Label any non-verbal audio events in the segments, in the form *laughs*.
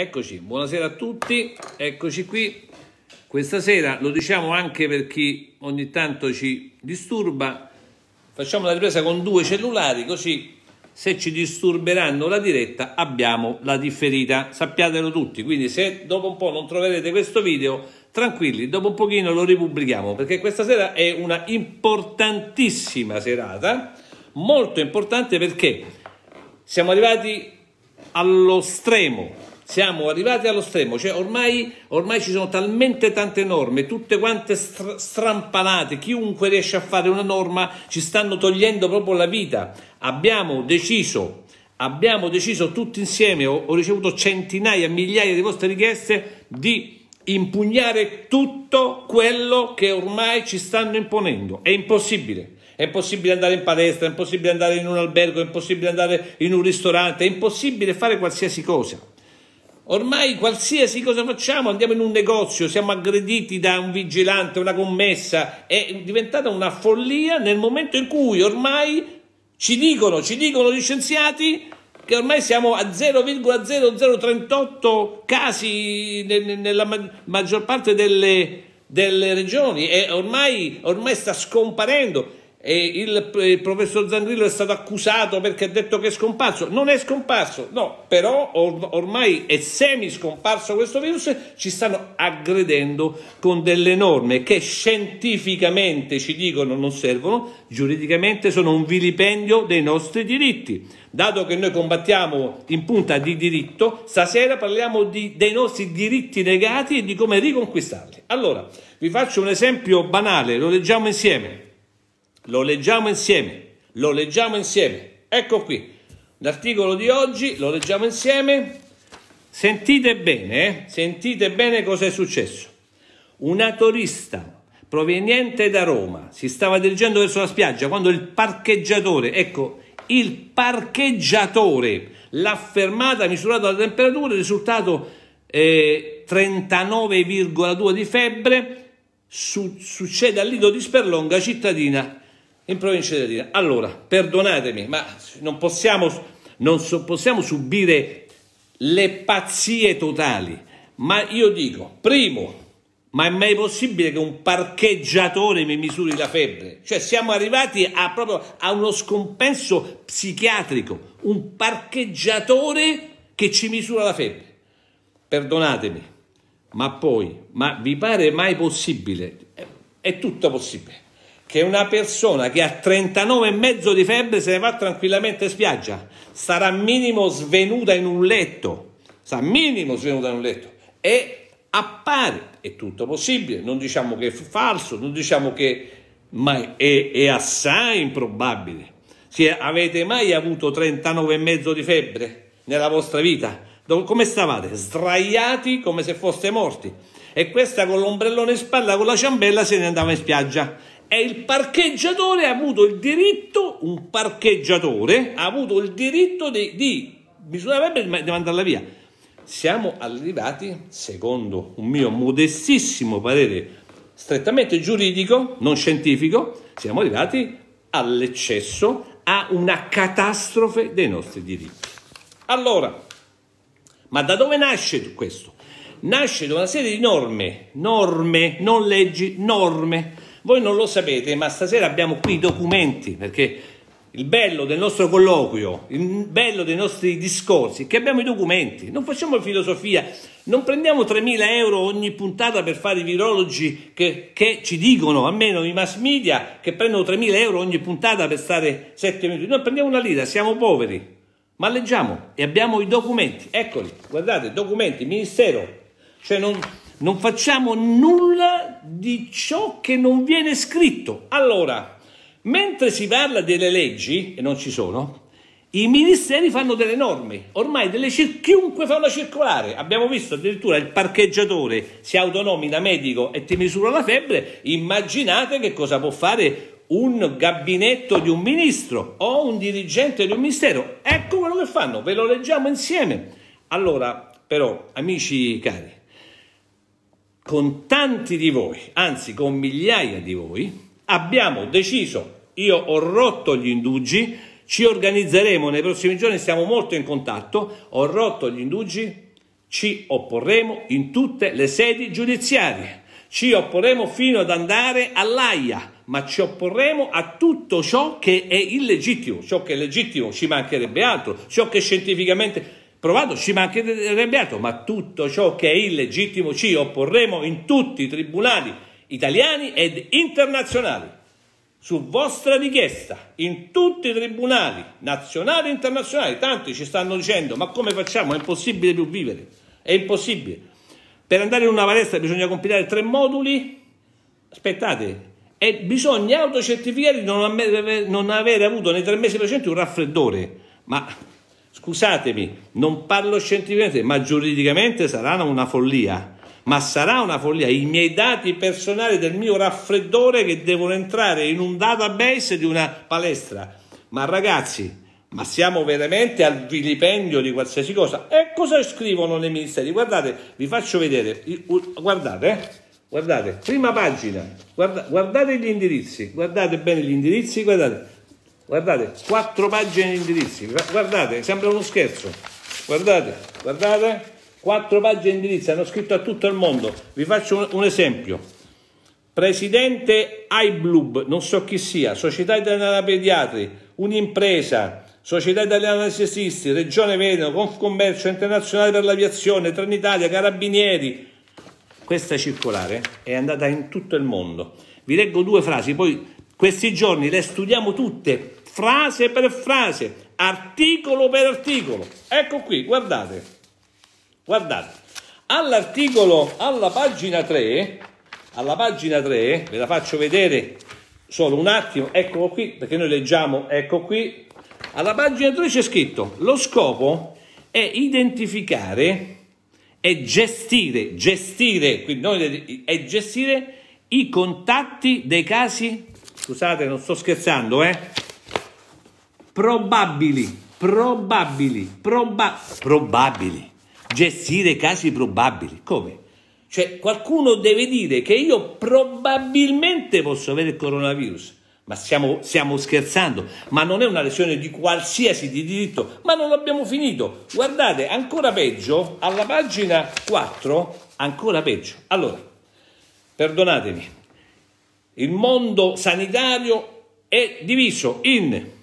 Eccoci, buonasera a tutti, eccoci qui. Questa sera lo diciamo anche per chi ogni tanto ci disturba, facciamo la ripresa con due cellulari così se ci disturberanno la diretta abbiamo la differita, sappiatelo tutti, quindi se dopo un po' non troverete questo video, tranquilli, dopo un pochino lo ripubblichiamo, perché questa sera è una importantissima serata, molto importante perché siamo arrivati allo stremo siamo arrivati allo stremo, cioè ormai, ormai ci sono talmente tante norme, tutte quante str strampalate, chiunque riesce a fare una norma ci stanno togliendo proprio la vita. Abbiamo deciso, abbiamo deciso tutti insieme, ho, ho ricevuto centinaia, migliaia di vostre richieste di impugnare tutto quello che ormai ci stanno imponendo. È impossibile. È impossibile andare in palestra, è impossibile andare in un albergo, è impossibile andare in un ristorante, è impossibile fare qualsiasi cosa. Ormai qualsiasi cosa facciamo, andiamo in un negozio, siamo aggrediti da un vigilante, una commessa, è diventata una follia nel momento in cui ormai ci dicono, ci dicono gli scienziati che ormai siamo a 0,0038 casi nella maggior parte delle, delle regioni e ormai, ormai sta scomparendo e il, il, professor Zangrillo è stato accusato perché ha detto che è scomparso. Non è scomparso, no, però or, ormai è semi scomparso questo virus, ci stanno aggredendo con delle norme che scientificamente ci dicono non servono, giuridicamente sono un vilipendio dei nostri diritti. Dato che noi combattiamo in punta di diritto, stasera parliamo di, dei nostri diritti negati e di come riconquistarli. Allora, vi faccio un esempio banale, lo leggiamo insieme. Lo leggiamo insieme, lo leggiamo insieme. Ecco qui, l'articolo di oggi, lo leggiamo insieme. Sentite bene, eh? sentite bene cosa è successo. Una turista proveniente da Roma si stava dirigendo verso la spiaggia quando il parcheggiatore, ecco, il parcheggiatore l'ha fermata, misurato la temperatura, il risultato eh, 39,2 di febbre, su, succede a Lido di Sperlonga, cittadina in provincia di Latina. Allora, perdonatemi, ma non possiamo, non so, possiamo subire le pazzie totali, ma io dico, primo, ma è mai possibile che un parcheggiatore mi misuri la febbre? Cioè siamo arrivati a, proprio a uno scompenso psichiatrico, un parcheggiatore che ci misura la febbre. Perdonatemi, ma poi, ma vi pare mai possibile? È tutto possibile che una persona che ha 39,5 di febbre se ne va tranquillamente in spiaggia, sarà minimo svenuta in un letto, sarà minimo svenuta in un letto e appare, è tutto possibile, non diciamo che è falso, non diciamo che ma è, è assai improbabile. Se avete mai avuto 39,5 di febbre nella vostra vita? Come stavate? Sdraiati come se foste morti. E questa con l'ombrellone in spalla, con la ciambella, se ne andava in spiaggia e il parcheggiatore ha avuto il diritto, un parcheggiatore ha avuto il diritto di, di bisognerebbe di mandarla via. Siamo arrivati, secondo un mio modestissimo parere strettamente giuridico, non scientifico, siamo arrivati all'eccesso, a una catastrofe dei nostri diritti. Allora, ma da dove nasce questo? Nasce da una serie di norme, norme, non leggi, norme voi non lo sapete, ma stasera abbiamo qui i documenti, perché il bello del nostro colloquio, il bello dei nostri discorsi, che abbiamo i documenti, non facciamo filosofia, non prendiamo 3.000 euro ogni puntata per fare i virologi che, che ci dicono, almeno i mass media, che prendono 3.000 euro ogni puntata per stare 7 minuti. Noi prendiamo una lira, siamo poveri, ma leggiamo e abbiamo i documenti, eccoli, guardate, documenti, ministero, cioè non non facciamo nulla di ciò che non viene scritto. Allora, mentre si parla delle leggi, e non ci sono, i ministeri fanno delle norme, ormai delle cir- chiunque fa una circolare. Abbiamo visto addirittura il parcheggiatore si autonomina medico e ti misura la febbre. Immaginate che cosa può fare un gabinetto di un ministro o un dirigente di un ministero. Ecco quello che fanno, ve lo leggiamo insieme. Allora, però, amici cari, con tanti di voi, anzi con migliaia di voi, abbiamo deciso, io ho rotto gli indugi, ci organizzeremo nei prossimi giorni, siamo molto in contatto, ho rotto gli indugi, ci opporremo in tutte le sedi giudiziarie, ci opporremo fino ad andare all'AIA, ma ci opporremo a tutto ciò che è illegittimo, ciò che è legittimo ci mancherebbe altro, ciò che scientificamente Provato ci mancherebbe ma tutto ciò che è illegittimo ci opporremo in tutti i tribunali italiani ed internazionali, su vostra richiesta, in tutti i tribunali nazionali e internazionali. Tanti ci stanno dicendo, ma come facciamo? È impossibile più vivere, è impossibile. Per andare in una palestra bisogna compilare tre moduli, aspettate, e bisogna autocertificare di non, non avere avuto nei tre mesi precedenti un raffreddore. Ma Scusatemi, non parlo scientificamente, ma giuridicamente sarà una follia. Ma sarà una follia. I miei dati personali del mio raffreddore che devono entrare in un database di una palestra. Ma ragazzi, ma siamo veramente al vilipendio di qualsiasi cosa. E cosa scrivono nei ministeri? Guardate, vi faccio vedere. Guardate, eh? guardate, prima pagina, guarda, guardate gli indirizzi, guardate bene gli indirizzi, guardate. Guardate, quattro pagine di indirizzi. Guardate, sembra uno scherzo. Guardate, guardate, quattro pagine di indirizzi hanno scritto a tutto il mondo. Vi faccio un, esempio. Presidente iBlub, non so chi sia, Società Italiana Pediatri, un'impresa, Società Italiana Anestesisti, Regione Veneto, Confcommercio Internazionale per l'Aviazione, Trenitalia, Carabinieri. Questa circolare è andata in tutto il mondo. Vi leggo due frasi, poi questi giorni le studiamo tutte frase per frase, articolo per articolo. Ecco qui, guardate, guardate, all'articolo, alla pagina 3, alla pagina 3, ve la faccio vedere solo un attimo, eccolo qui, perché noi leggiamo, ecco qui, alla pagina 3 c'è scritto, lo scopo è identificare e gestire, gestire, quindi noi, è gestire i contatti dei casi, scusate non sto scherzando, eh? probabili, probabili, proba- probabili, gestire casi probabili, come? Cioè qualcuno deve dire che io probabilmente posso avere il coronavirus, ma stiamo, stiamo, scherzando, ma non è una lesione di qualsiasi di diritto, ma non abbiamo finito. Guardate, ancora peggio, alla pagina 4, ancora peggio. Allora, perdonatemi, il mondo sanitario è diviso in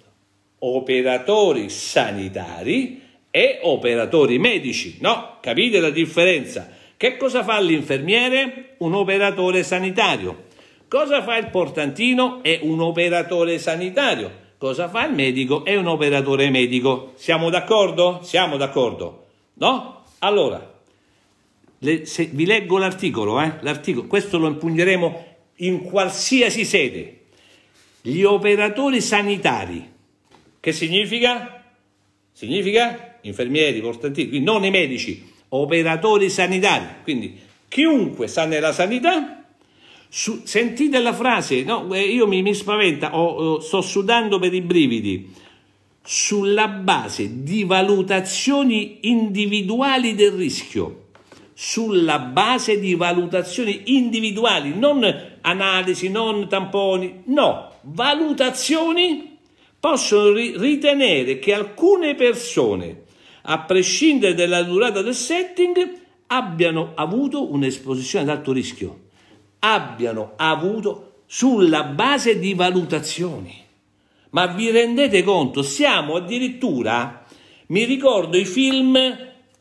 operatori sanitari e operatori medici. No, capite la differenza? Che cosa fa l'infermiere? Un operatore sanitario. Cosa fa il portantino? È un operatore sanitario. Cosa fa il medico? È un operatore medico. Siamo d'accordo? Siamo d'accordo. No? Allora, le, se, vi leggo l'articolo, eh? l'articolo, questo lo impugneremo in qualsiasi sede. Gli operatori sanitari che significa? Significa infermieri, portantini, quindi non i medici, operatori sanitari. Quindi chiunque sta nella sanità, su, sentite la frase, no, eh, io mi, mi spaventa, oh, oh, sto sudando per i brividi, sulla base di valutazioni individuali del rischio sulla base di valutazioni individuali, non analisi, non tamponi, no, valutazioni possono ri- ritenere che alcune persone, a prescindere dalla durata del setting, abbiano avuto un'esposizione ad alto rischio, abbiano avuto sulla base di valutazioni. Ma vi rendete conto, siamo addirittura, mi ricordo i film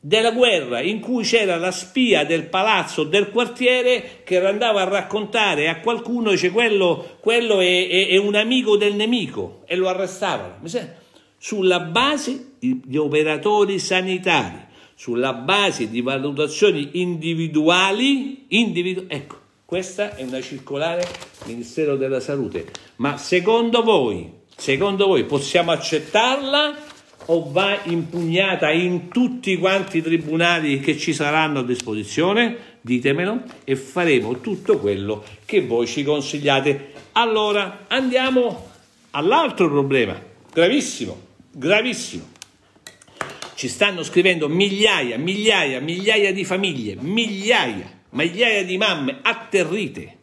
della guerra in cui c'era la spia del palazzo del quartiere che andava a raccontare a qualcuno dice quello, quello è, è, è, un amico del nemico e lo arrestavano sulla base di operatori sanitari sulla base di valutazioni individuali individu ecco questa è una circolare Ministero della Salute ma secondo voi secondo voi possiamo accettarla o va impugnata in tutti quanti i tribunali che ci saranno a disposizione? Ditemelo e faremo tutto quello che voi ci consigliate. Allora andiamo all'altro problema, gravissimo, gravissimo. Ci stanno scrivendo migliaia, migliaia, migliaia di famiglie, migliaia, migliaia di mamme atterrite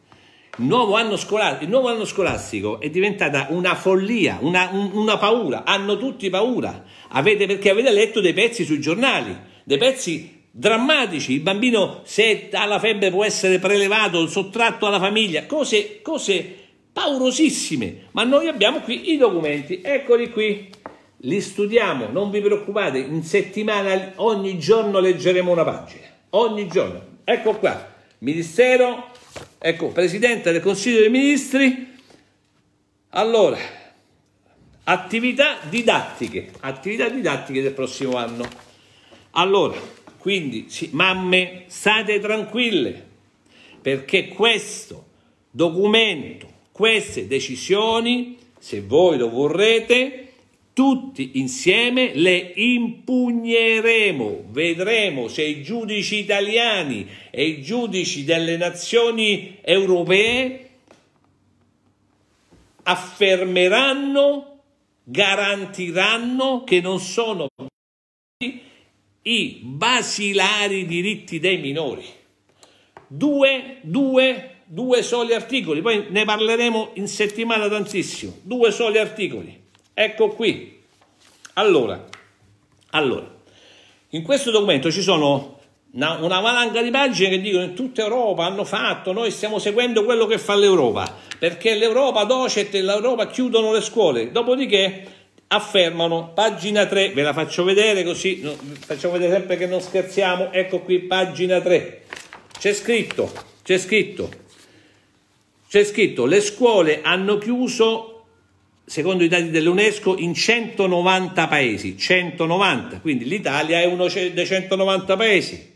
nuovo anno scolastico, il nuovo anno scolastico è diventata una follia, una, una paura, hanno tutti paura, avete, perché avete letto dei pezzi sui giornali, dei pezzi drammatici, il bambino se ha la febbre può essere prelevato, sottratto alla famiglia, cose, cose paurosissime, ma noi abbiamo qui i documenti, eccoli qui, li studiamo, non vi preoccupate, in settimana ogni giorno leggeremo una pagina, ogni giorno, ecco qua, Ministero Ecco, Presidente del Consiglio dei Ministri, allora, attività didattiche, attività didattiche del prossimo anno. Allora, quindi, sì, mamme, state tranquille, perché questo documento, queste decisioni, se voi lo vorrete, tutti insieme le impugneremo, vedremo se i giudici italiani e i giudici delle nazioni europee affermeranno, garantiranno che non sono i basilari diritti dei minori. Due, due, due soli articoli, poi ne parleremo in settimana tantissimo, due soli articoli. Ecco qui. Allora, allora, in questo documento ci sono una, una valanga di pagine che dicono in tutta Europa hanno fatto, noi stiamo seguendo quello che fa l'Europa, perché l'Europa docet e l'Europa chiudono le scuole, dopodiché affermano, pagina 3, ve la faccio vedere così, no, facciamo vedere sempre che non scherziamo, ecco qui pagina 3, c'è scritto, c'è scritto, c'è scritto, le scuole hanno chiuso secondo i dati dell'UNESCO, in 190 paesi. 190, quindi l'Italia è uno dei 190 paesi.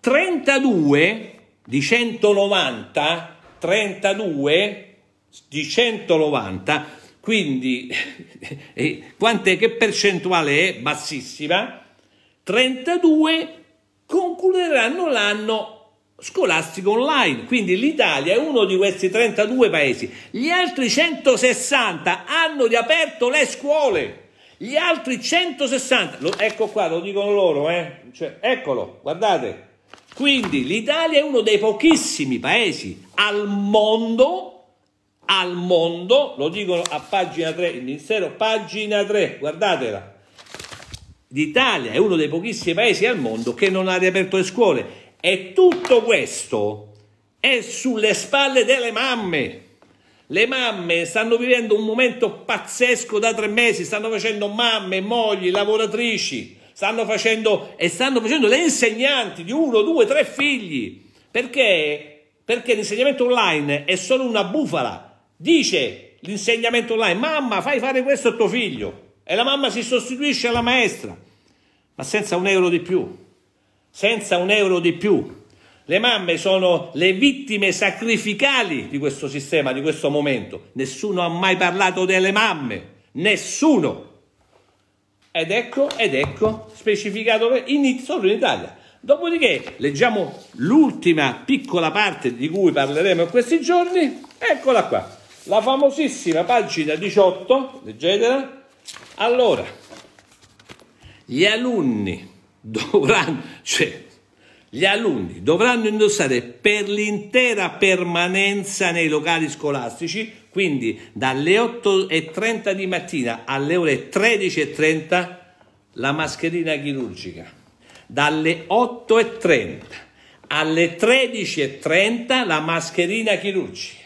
32 di 190, 32 di 190, quindi *laughs* eh, quante, che percentuale è? Bassissima. 32 concluderanno l'anno scolastico online, quindi l'Italia è uno di questi 32 paesi, gli altri 160 hanno riaperto le scuole, gli altri 160, lo, ecco qua, lo dicono loro, eh? cioè, eccolo, guardate, quindi l'Italia è uno dei pochissimi paesi al mondo, al mondo, lo dicono a pagina 3, il Ministero, pagina 3, guardatela, l'Italia è uno dei pochissimi paesi al mondo che non ha riaperto le scuole e tutto questo è sulle spalle delle mamme. Le mamme stanno vivendo un momento pazzesco da tre mesi, stanno facendo mamme, mogli, lavoratrici, stanno facendo e stanno facendo le insegnanti di uno, due, tre figli. Perché? Perché l'insegnamento online è solo una bufala. Dice l'insegnamento online, mamma fai fare questo a tuo figlio. E la mamma si sostituisce alla maestra, ma senza un euro di più senza un euro di più. Le mamme sono le vittime sacrificali di questo sistema, di questo momento. Nessuno ha mai parlato delle mamme, nessuno. Ed ecco, ed ecco, specificato in, solo in Italia. Dopodiché leggiamo l'ultima piccola parte di cui parleremo in questi giorni, eccola qua, la famosissima pagina 18, leggetela. Allora, gli alunni dovranno, cioè gli alunni dovranno indossare per l'intera permanenza nei locali scolastici, quindi dalle 8.30 di mattina alle ore 13.30 la mascherina chirurgica, dalle 8.30 alle 13.30 la mascherina chirurgica.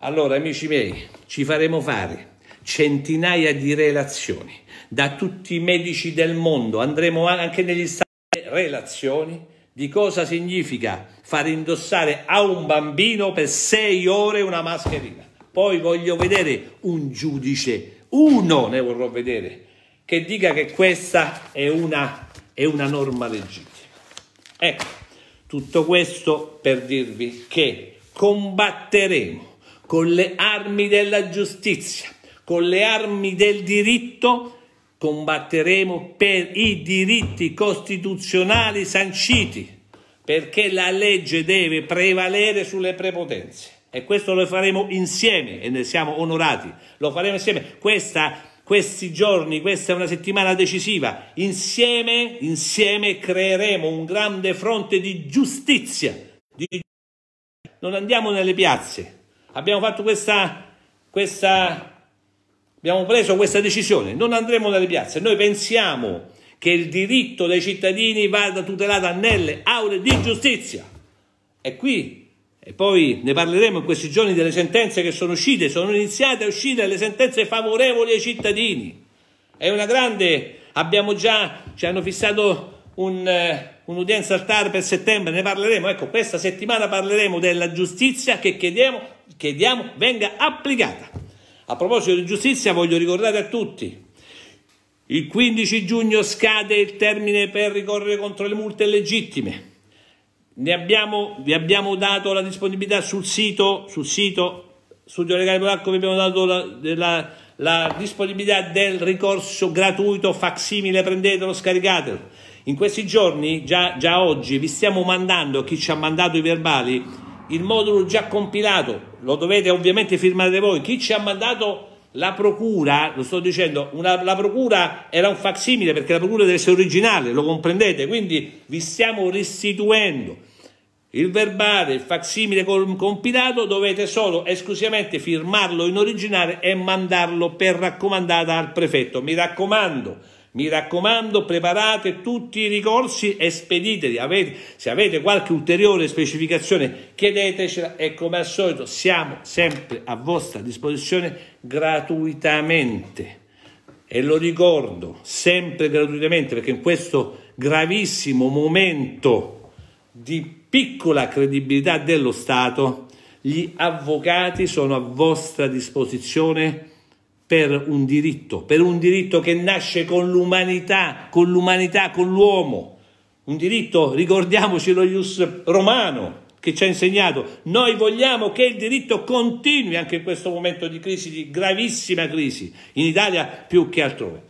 Allora amici miei, ci faremo fare centinaia di relazioni da tutti i medici del mondo, andremo anche negli stati relazioni di cosa significa far indossare a un bambino per sei ore una mascherina. Poi voglio vedere un giudice, uno ne vorrò vedere, che dica che questa è una, è una norma legittima. Ecco, tutto questo per dirvi che combatteremo con le armi della giustizia, con le armi del diritto, combatteremo per i diritti costituzionali sanciti, perché la legge deve prevalere sulle prepotenze. E questo lo faremo insieme e ne siamo onorati. Lo faremo insieme. Questa questi giorni, questa è una settimana decisiva, insieme, insieme creeremo un grande fronte di giustizia. Di... Non andiamo nelle piazze, abbiamo fatto questa, questa Abbiamo preso questa decisione, non andremo nelle piazze. Noi pensiamo che il diritto dei cittadini vada tutelato nelle aule di giustizia. E qui, e poi ne parleremo in questi giorni delle sentenze che sono uscite, sono iniziate a uscire le sentenze favorevoli ai cittadini. È una grande, abbiamo già, ci hanno fissato un, eh, un'udienza al TAR per settembre, ne parleremo, ecco questa settimana parleremo della giustizia che chiediamo, chiediamo venga applicata. A proposito di giustizia voglio ricordare a tutti, il 15 giugno scade il termine per ricorrere contro le multe legittime. Abbiamo, vi abbiamo dato la disponibilità sul sito, sul sito Studio Legale Polacco, vi abbiamo dato la, la, la disponibilità del ricorso gratuito facsimile, prendetelo, scaricatelo. In questi giorni, già, già oggi, vi stiamo mandando, chi ci ha mandato i verbali, il modulo già compilato, lo dovete ovviamente firmare voi, chi ci ha mandato la procura, lo sto dicendo, una, la procura era un facsimile perché la procura deve essere originale, lo comprendete, quindi vi stiamo restituendo il verbale, il facsimile compilato, dovete solo esclusivamente firmarlo in originale e mandarlo per raccomandata al prefetto. Mi raccomando, mi raccomando, preparate tutti i ricorsi e spediteli. se avete qualche ulteriore specificazione, chiedetecela e come al solito siamo sempre a vostra disposizione gratuitamente. E lo ricordo, sempre gratuitamente, perché in questo gravissimo momento di piccola credibilità dello Stato, gli avvocati sono a vostra disposizione per un diritto, per un diritto che nasce con l'umanità, con l'umanità, con l'uomo. Un diritto, ricordiamoci lo ius romano che ci ha insegnato, noi vogliamo che il diritto continui anche in questo momento di crisi, di gravissima crisi, in Italia più che altrove.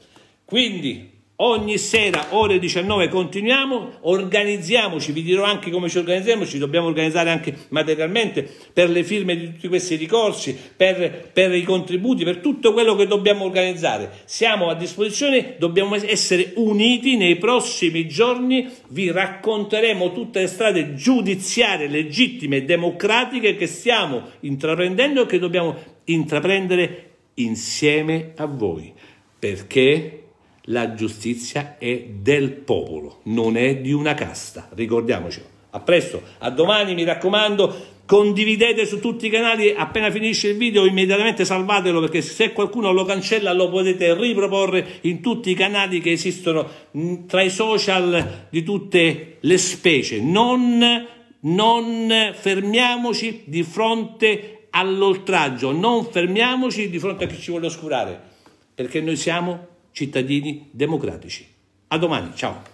Quindi Ogni sera, ore 19, continuiamo, organizziamoci, vi dirò anche come ci organizziamo, ci dobbiamo organizzare anche materialmente per le firme di tutti questi ricorsi, per, per i contributi, per tutto quello che dobbiamo organizzare. Siamo a disposizione, dobbiamo essere uniti nei prossimi giorni, vi racconteremo tutte le strade giudiziarie, legittime democratiche che stiamo intraprendendo e che dobbiamo intraprendere insieme a voi. Perché? la giustizia è del popolo, non è di una casta, ricordiamocelo. A presto, a domani mi raccomando, condividete su tutti i canali, appena finisce il video immediatamente salvatelo perché se qualcuno lo cancella lo potete riproporre in tutti i canali che esistono mm, tra i social di tutte le specie. Non, non fermiamoci di fronte all'oltraggio, non fermiamoci di fronte a chi ci vuole oscurare, perché noi siamo cittadini democratici. A domani, ciao!